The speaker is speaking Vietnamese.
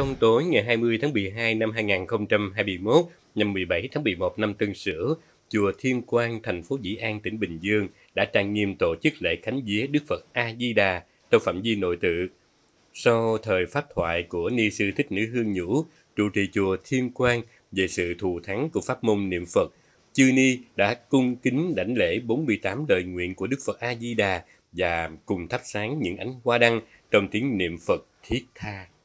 Trong tối ngày 20 tháng 12 năm 2021, nhằm 17 tháng 11 năm Tân Sửu, chùa Thiên Quang, thành phố Dĩ An, tỉnh Bình Dương đã trang nghiêm tổ chức lễ khánh vía Đức Phật A Di Đà trong phẩm vi nội tự. Sau thời pháp thoại của ni sư Thích Nữ Hương Nhũ, trụ trì chùa Thiên Quang về sự thù thắng của pháp môn niệm Phật, chư ni đã cung kính đảnh lễ 48 đời nguyện của Đức Phật A Di Đà và cùng thắp sáng những ánh hoa đăng trong tiếng niệm Phật thiết tha.